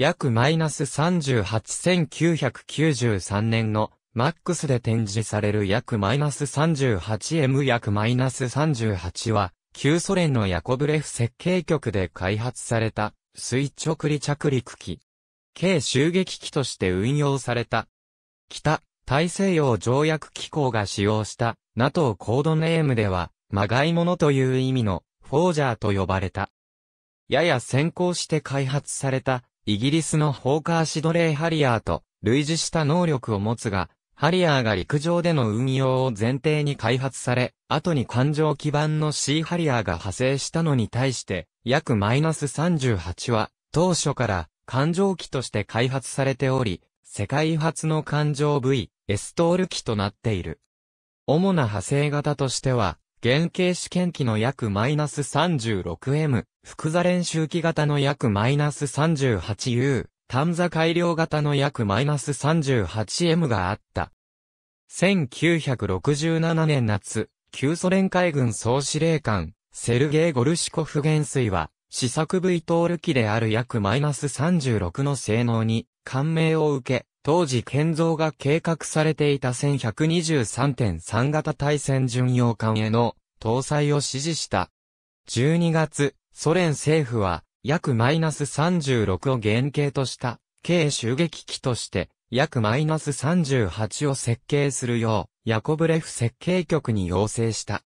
約マイナス38993年のマックスで展示される約マイナス 38M 約マイナス38は、旧ソ連のヤコブレフ設計局で開発された垂直離着陸機。軽襲撃機として運用された。北、大西洋条約機構が使用した NATO コードネームでは、まがいものという意味のフォージャーと呼ばれた。やや先行して開発されたイギリスのホーカーシドレイ・ハリアーと類似した能力を持つが、ハリアーが陸上での運用を前提に開発され、後に環状基盤の C ハリアーが派生したのに対して、約マイナス38は、当初から環状機として開発されており、世界初の環状 V、エストール機となっている。主な派生型としては、原型試験機の約マイナス 36M、複座練習機型の約マイナス 38U、単座改良型の約マイナス 38M があった。1967年夏、旧ソ連海軍総司令官、セルゲイ・ゴルシコフ元帥は、試作 V トール機である約マイナス36の性能に、感銘を受け、当時建造が計画されていた1123.3型対戦巡洋艦への搭載を指示した。12月、ソ連政府は約マイナス36を原型とした軽襲撃機として約マイナス38を設計するようヤコブレフ設計局に要請した。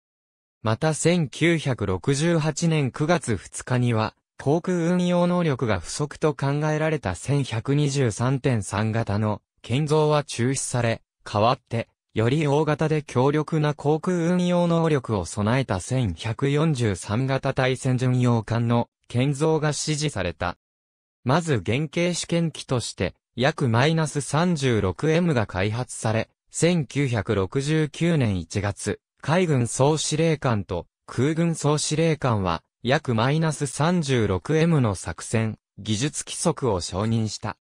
また1968年9月2日には航空運用能力が不足と考えられた1123.3型の建造は中止され、代わって、より大型で強力な航空運用能力を備えた1143型対戦巡洋艦の建造が指示された。まず原型試験機として、約マイナス 36M が開発され、1969年1月、海軍総司令官と空軍総司令官は、約マイナス 36M の作戦、技術規則を承認した。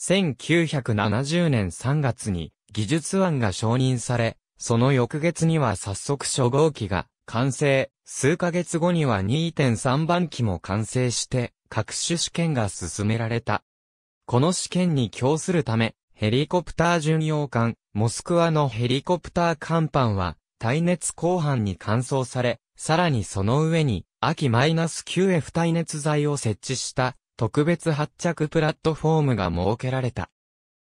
1970年3月に技術案が承認され、その翌月には早速初号機が完成、数ヶ月後には2.3番機も完成して、各種試験が進められた。この試験に供するため、ヘリコプター巡洋艦、モスクワのヘリコプター甲板は、耐熱鋼板に乾燥され、さらにその上に、秋 -9F 耐熱材を設置した特別発着プラットフォームが設けられた。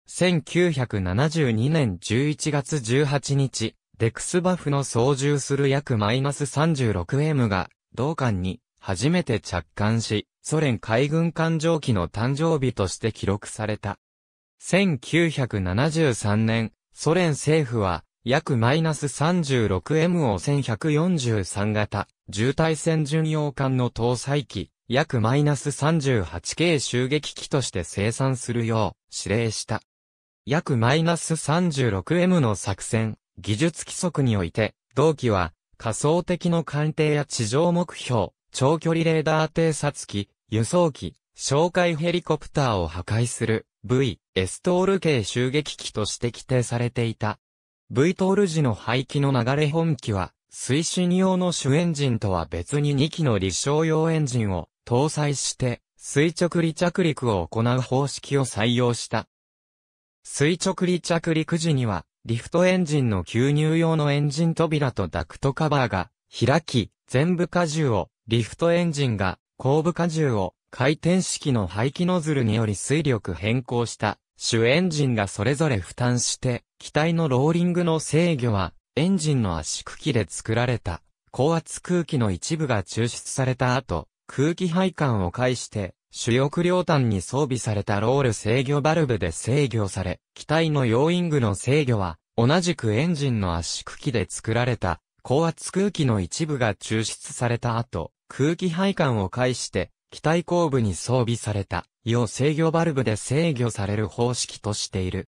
1972年11月18日、デクスバフの操縦する約 -36M が、同艦に初めて着艦し、ソ連海軍艦上機の誕生日として記録された。1973年、ソ連政府は、約マイナス 36M を1143型、渋滞船巡洋艦の搭載機、約マイナス 38K 襲撃機として生産するよう指令した。約マイナス 36M の作戦、技術規則において、同機は仮想的の艦艇や地上目標、長距離レーダー偵察機、輸送機、哨戒ヘリコプターを破壊する V、エストール系襲撃機として規定されていた。V トール時の排気の流れ本機は、推進用の主エンジンとは別に2機の立証用エンジンを搭載して、垂直離着陸を行う方式を採用した。垂直離着陸時には、リフトエンジンの吸入用のエンジン扉とダクトカバーが開き、全部荷重を、リフトエンジンが後部荷重を回転式の排気ノズルにより水力変更した主エンジンがそれぞれ負担して機体のローリングの制御は、エンジンの圧縮機で作られた、高圧空気の一部が抽出された後、空気配管を介して、主翼両端に装備されたロール制御バルブで制御され、機体の要因グの制御は、同じくエンジンの圧縮機で作られた、高圧空気の一部が抽出された後、空気配管を介して、機体後部に装備された、要制御バルブで制御される方式としている。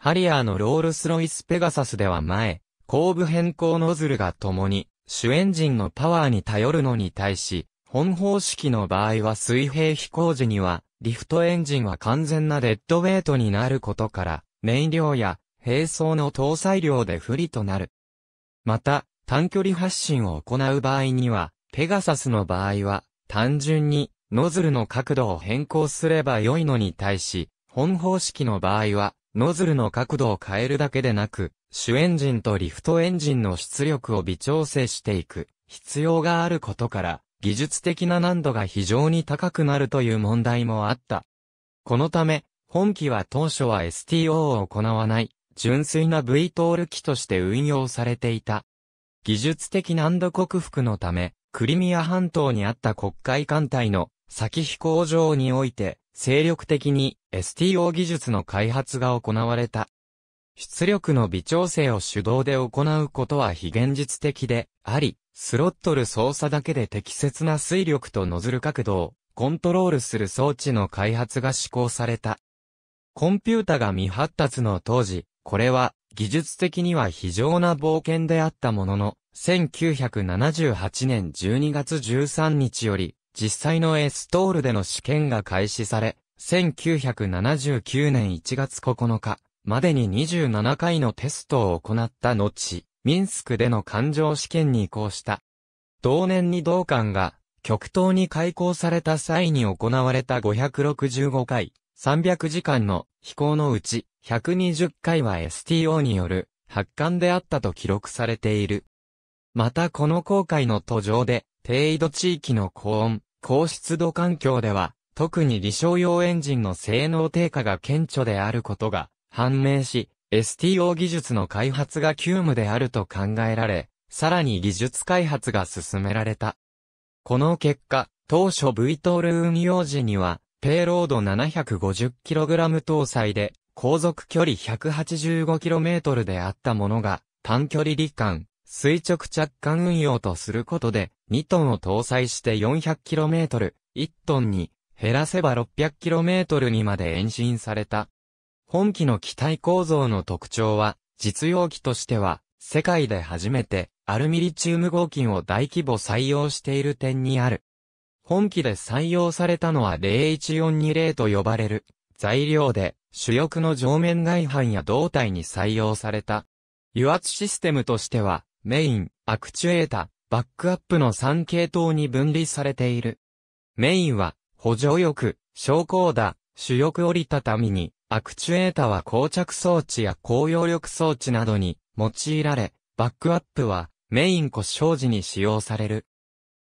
ハリアーのロールスロイスペガサスでは前、後部変更ノズルが共に、主エンジンのパワーに頼るのに対し、本方式の場合は水平飛行時には、リフトエンジンは完全なデッドウェイトになることから、燃料や並走の搭載量で不利となる。また、短距離発進を行う場合には、ペガサスの場合は、単純に、ノズルの角度を変更すれば良いのに対し、本方式の場合は、ノズルの角度を変えるだけでなく、主エンジンとリフトエンジンの出力を微調整していく必要があることから、技術的な難度が非常に高くなるという問題もあった。このため、本機は当初は STO を行わない、純粋な V トール機として運用されていた。技術的難度克服のため、クリミア半島にあった国会艦隊の先飛行場において、精力的に STO 技術の開発が行われた。出力の微調整を手動で行うことは非現実的であり、スロットル操作だけで適切な水力とノズル角度をコントロールする装置の開発が施行された。コンピュータが未発達の当時、これは技術的には非常な冒険であったものの、1978年12月13日より実際のエストールでの試験が開始され、1979年1月9日までに27回のテストを行った後、ミンスクでの環状試験に移行した。同年に同館が極東に開港された際に行われた565回、300時間の飛行のうち120回は STO による発艦であったと記録されている。またこの航海の途上で、低緯度地域の高温、高湿度環境では、特に離床用エンジンの性能低下が顕著であることが判明し、STO 技術の開発が急務であると考えられ、さらに技術開発が進められた。この結果、当初 V トール運用時には、ペイロード 750kg 搭載で、航続距離 185km であったものが、短距離離間、垂直着艦運用とすることで、2トンを搭載して 400km、1トンに減らせば 600km にまで延伸された。本機の機体構造の特徴は、実用機としては、世界で初めてアルミリチウム合金を大規模採用している点にある。本機で採用されたのは01420と呼ばれる材料で主翼の上面外反や胴体に採用された。油圧システムとしてはメイン、アクチュエータ、バックアップの3系統に分離されている。メインは、補助翼、昇降打、主翼折りたたみに、アクチュエータは膠着装置や高揚力装置などに用いられ、バックアップはメイン故障時に使用される。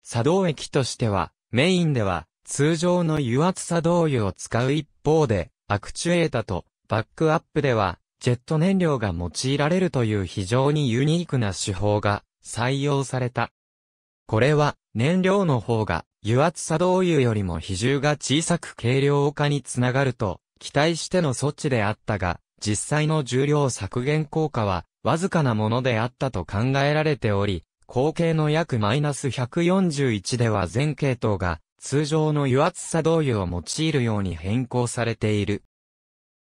作動液としては、メインでは通常の油圧作動油を使う一方で、アクチュエータとバックアップでは、ジェット燃料が用いられるという非常にユニークな手法が採用された。これは燃料の方が油圧作動油よりも比重が小さく軽量化につながると期待しての措置であったが、実際の重量削減効果はわずかなものであったと考えられており、後継の約マイナス141では全系統が通常の油圧作動油を用いるように変更されている。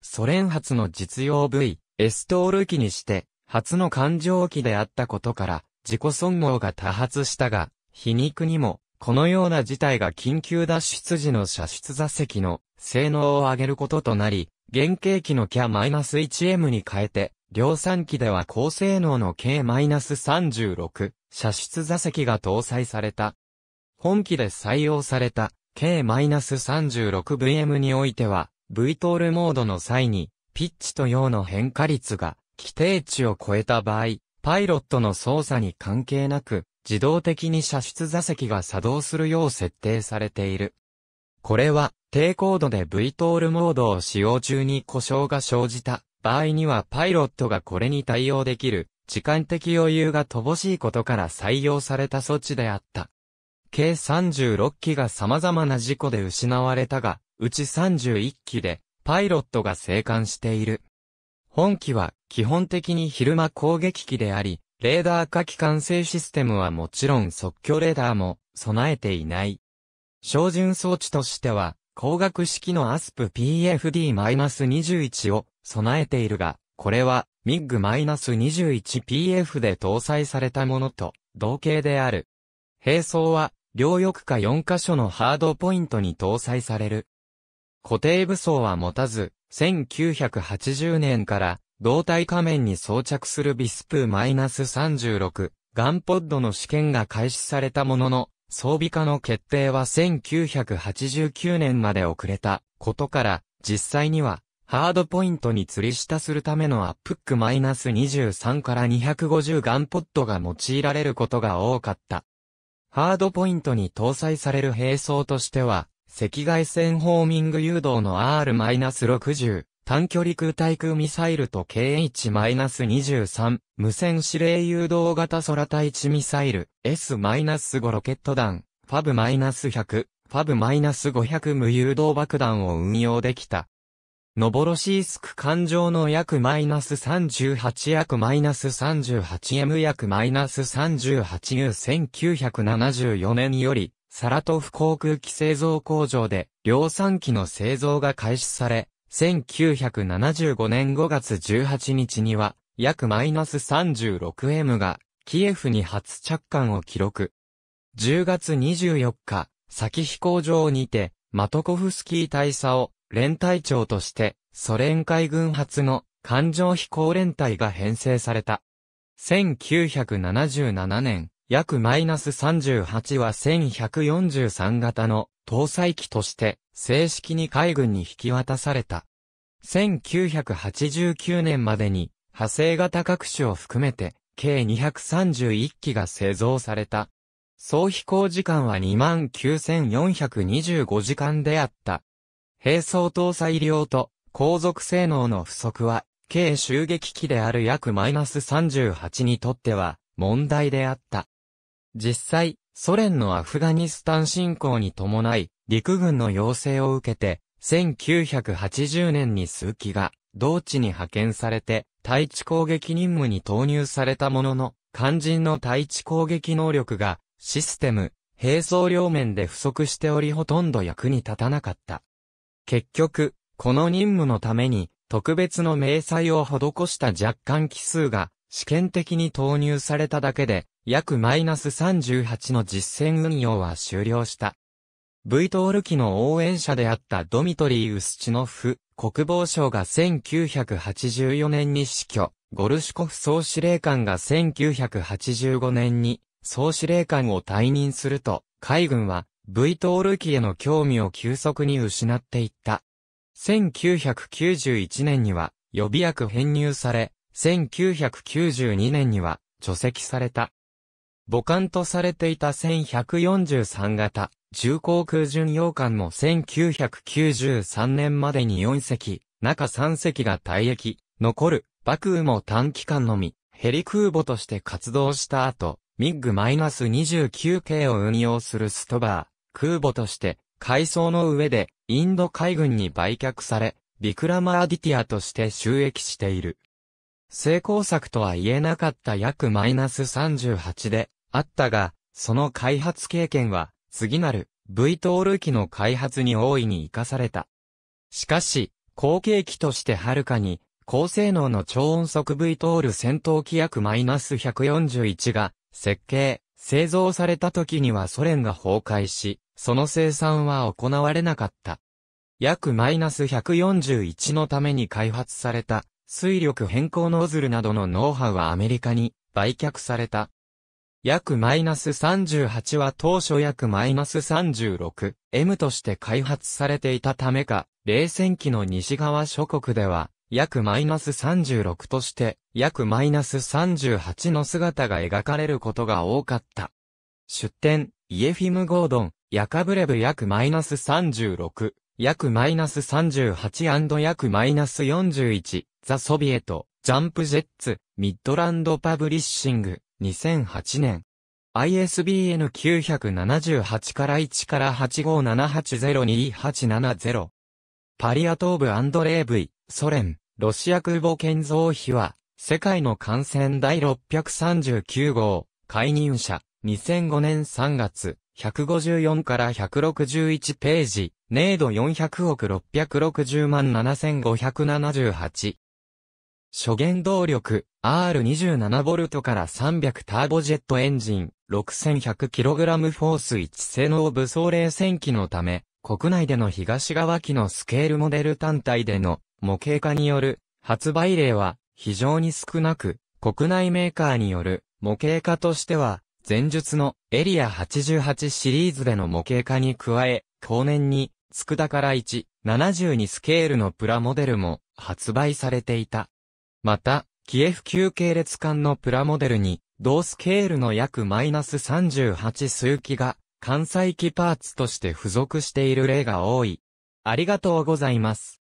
ソ連発の実用部位、エストール機にして、初の環状機であったことから、自己損耗が多発したが、皮肉にも、このような事態が緊急脱出時の射出座席の性能を上げることとなり、原型機の K-1M に変えて、量産機では高性能の K-36 射出座席が搭載された。本機で採用された K-36VM においては、V トールモードの際に、ピッチと用の変化率が規定値を超えた場合、パイロットの操作に関係なく、自動的に射出座席が作動するよう設定されている。これは、低高度で VTOL モードを使用中に故障が生じた場合にはパイロットがこれに対応できる時間的余裕が乏しいことから採用された措置であった。計36機が様々な事故で失われたが、うち31機でパイロットが生還している。本機は基本的に昼間攻撃機であり、レーダー火器管制システムはもちろん即興レーダーも備えていない。照準装置としては、光学式の ASP-PFD-21 を備えているが、これは MiG-21PF で搭載されたものと同型である。並走は両翼下4箇所のハードポイントに搭載される。固定武装は持たず、1980年から胴体仮面に装着するビスプーマイナス -36 ガンポッドの試験が開始されたものの、装備化の決定は1989年まで遅れたことから、実際にはハードポイントに吊り下するためのアップックマイナス -23 から250ガンポッドが用いられることが多かった。ハードポイントに搭載される並走としては、赤外線ホーミング誘導の R-60、短距離空対空ミサイルと KH-23、無線指令誘導型空対地ミサイル、S-5 ロケット弾、FAB-100、FAB-500 無誘導爆弾を運用できた。ノボロシースク環状の約マイナス38約マイナス 38M 約マイナス 38U1974 年より、サラトフ航空機製造工場で量産機の製造が開始され、1975年5月18日には約マイナス 36M がキエフに初着艦を記録。10月24日、先飛行場にてマトコフスキー大佐を連隊長としてソ連海軍初の艦上飛行連隊が編成された。1977年、約マイナス38は1143型の搭載機として正式に海軍に引き渡された。1989年までに派生型各種を含めて計231機が製造された。総飛行時間は29,425時間であった。並走搭載量と後続性能の不足は、計襲撃機である約マイナス38にとっては問題であった。実際、ソ連のアフガニスタン侵攻に伴い、陸軍の要請を受けて、1980年に数機が、同地に派遣されて、対地攻撃任務に投入されたものの、肝心の対地攻撃能力が、システム、兵装両面で不足しておりほとんど役に立たなかった。結局、この任務のために、特別の明細を施した若干奇数が、試験的に投入されただけで、約マイナス38の実戦運用は終了した。V トール機の応援者であったドミトリー・ウスチノフ国防省が1984年に死去、ゴルシュコフ総司令官が1985年に総司令官を退任すると、海軍は V トール機への興味を急速に失っていった。1991年には予備役編入され、1992年には除籍された。母艦とされていた1143型、重航空巡洋艦も1993年までに4隻、中3隻が退役、残る、幕雨も短期間のみ、ヘリ空母として活動した後、ミッグ -29 系を運用するストバー、空母として、海藻の上で、インド海軍に売却され、ビクラマーディティアとして収益している。成功策とは言えなかった約マイナス38であったが、その開発経験は次なる V トール機の開発に大いに活かされた。しかし、後継機としてはるかに高性能の超音速 V トール戦闘機約マイナス141が設計、製造された時にはソ連が崩壊し、その生産は行われなかった。約マイナス141のために開発された水力変更ノズルなどのノウハウはアメリカに売却された。約マイナス38は当初約マイナス 36M として開発されていたためか、冷戦期の西側諸国では、約マイナス36として、約マイナス38の姿が描かれることが多かった。出展、イエフィム・ゴードン、ヤカブレブ約マイナス36、約マイナス -38& 約マイナス -41、ザ・ソビエト、ジャンプジェッツ、ミッドランドパブリッシング、2008年。ISBN 978から1から857802870。パリア東部アンドレーブイ、ソ連、ロシア空母建造費は、世界の感染第639号、介入者、2005年3月、154から161ページ、ネード400億660万7578。初言動力、R27V から300ターボジェットエンジン、6100kg フォース一性能武装冷戦機のため、国内での東側機のスケールモデル単体での模型化による発売例は非常に少なく、国内メーカーによる模型化としては前述のエリア88シリーズでの模型化に加え、後年に、つくだから1、72スケールのプラモデルも発売されていた。また、キエフ級系列艦のプラモデルに、同スケールの約マイナス38数機が、関西機パーツとして付属している例が多い。ありがとうございます。